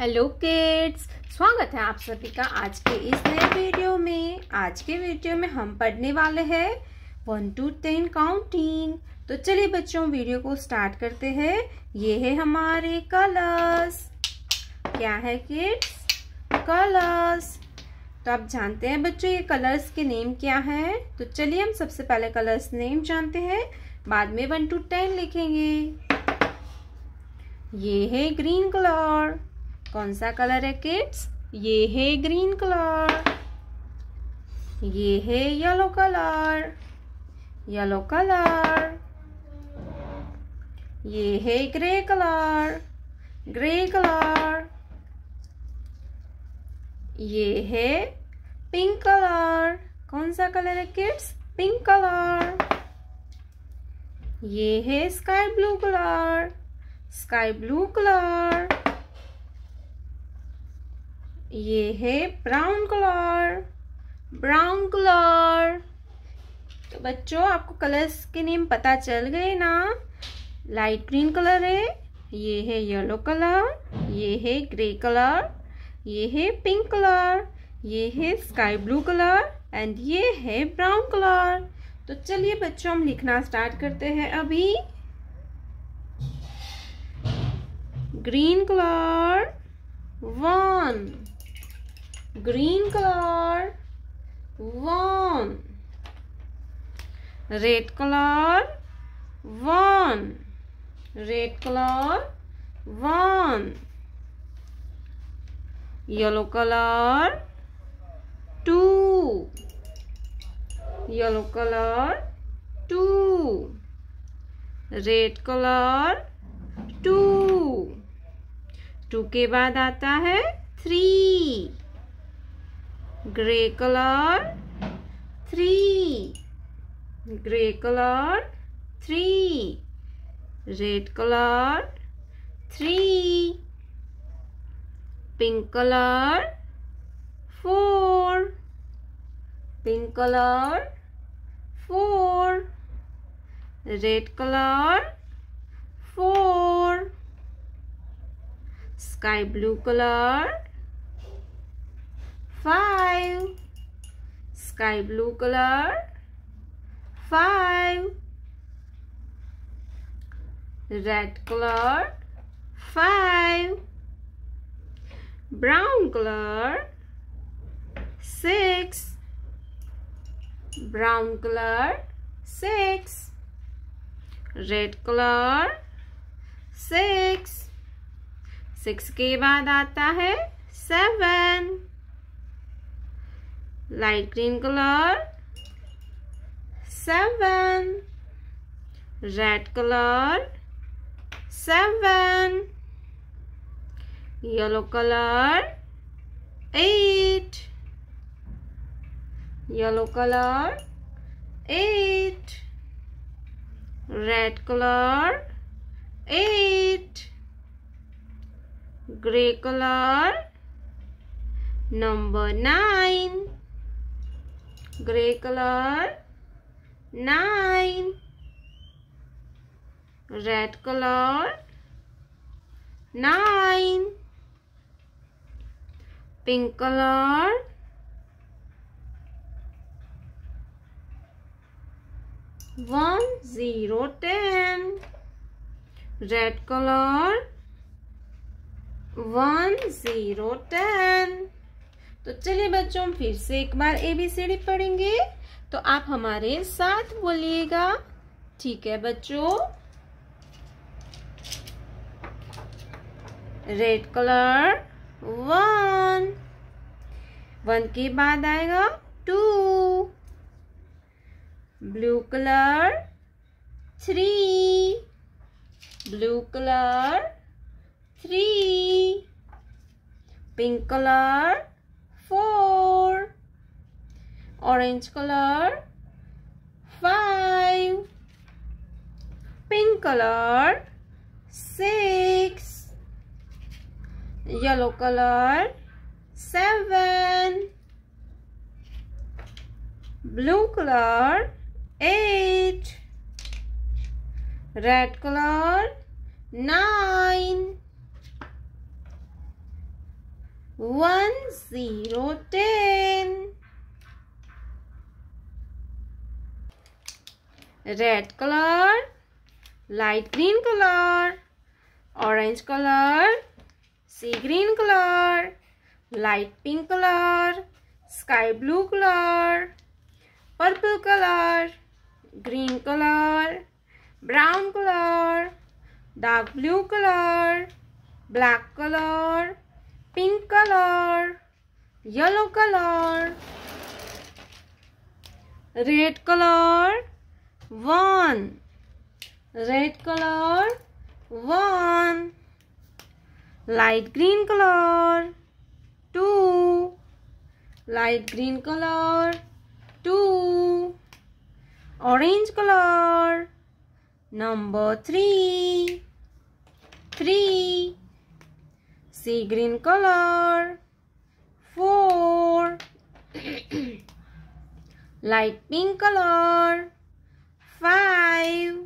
Hello kids स्वागत है आप सभी का आज के इस नए वीडियो में आज के वीडियो में हम पढ़ने वाले हैं वन टू टेन काउंटिंग तो चलिए बच्चों वीडियो को स्टार्ट करते हैं ये है हमारे कलर्स क्या है किड्स कलर्स तो आप जानते हैं बच्चों ये कलर्स के नेम क्या है तो चलिए हम सबसे पहले कलर्स नेम जानते हैं बाद में वन टू टेन लिखेंगे ये है ग्रीन कलर कौन सा कलर है किड्स ये है ग्रीन कलर ये है येलो कलर येलो कलर ये है ग्रे कलर ग्रे कलर ये है पिंक कलर कौन सा कलर है किड्स पिंक कलर ये है sky blue colour sky blue colour ये है ब्राउन कलर ब्राउन कलर तो बच्चों आपको कलर्स के नेम पता चल गए ना लाइट ग्रीन कलर है ये है येलो कलर ये है ग्रे कलर ये है पिंक कलर ये है स्काई ब्लू कलर एंड ये है ब्राउन कलर तो चलिए बच्चों हम लिखना स्टार्ट करते हैं अभी green colour one green color one red color one red color one yellow color two yellow color two red color two two के बाद आता है three gray color 3 gray color 3 red color 3 pink color 4 pink color 4 red color 4 sky blue color five sky blue color five red color five brown color six brown color six red color six six ke baad aata hai seven light green color 7 red color 7 yellow color 8 yellow color 8 red color 8 gray color number 9 gray color 9 red color 9 pink color 1 0 10 red color 1 0 10 तो चलिए बच्चों फिर से एक बार ABCD पढ़ेंगे तो आप हमारे साथ बोलिएगा ठीक है बच्चों रेड कलर वन वन के बाद आएगा two blue colour three blue colour three pink colour four orange color five pink color six yellow color seven blue color eight red color nine one zero ten. Red color, light green color, orange color, sea green color, light pink color, sky blue color, purple color, green color, brown color, dark blue color, black color, pink color yellow color red color one red color one light green color two light green color two orange color number three three see green color. Four. Light pink color. Five.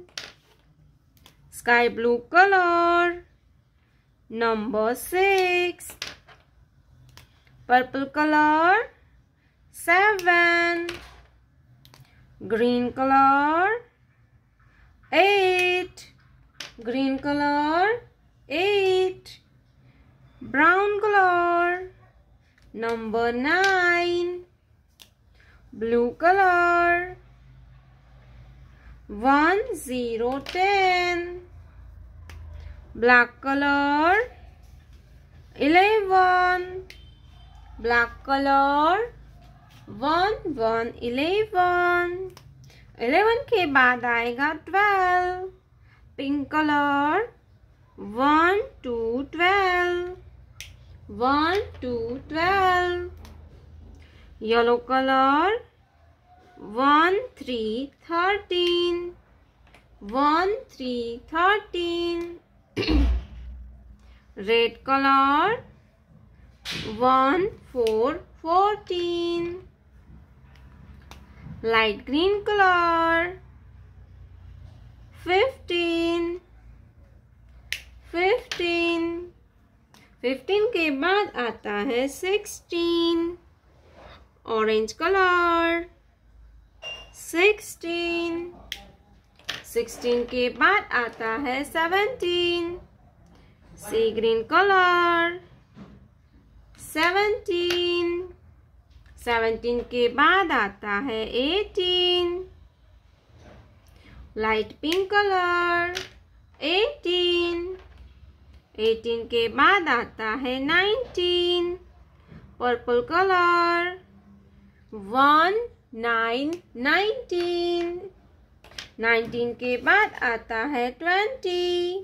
Sky blue color. Number six. Purple color. Seven. Green color. Eight. Green color. Eight brown color number 9 blue color 1 0 10 black color 11 black color 1 1 11 11 के बाद आएगा 12 pink colour 1 2 12 1, 2, 12. Yellow color. 1, 3, 13. 1, 3, 13. Red color. 1, 4, 14. Light green color. 15. 15. Fifteen के बाद आता है sixteen orange colour sixteen sixteen के बाद आता है seventeen sea green colour seventeen seventeen के बाद आता है eighteen light pink colour eighteen eighteen के बाद आता है nineteen purple colour one nine nineteen nineteen के बाद आता है twenty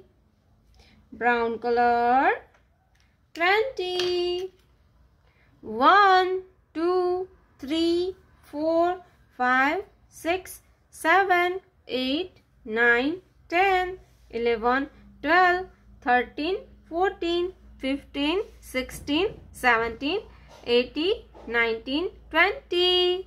brown colour twenty one two three four five six seven eight nine ten eleven twelve 13, 14, 15, 16, 17, 18, 19, 20.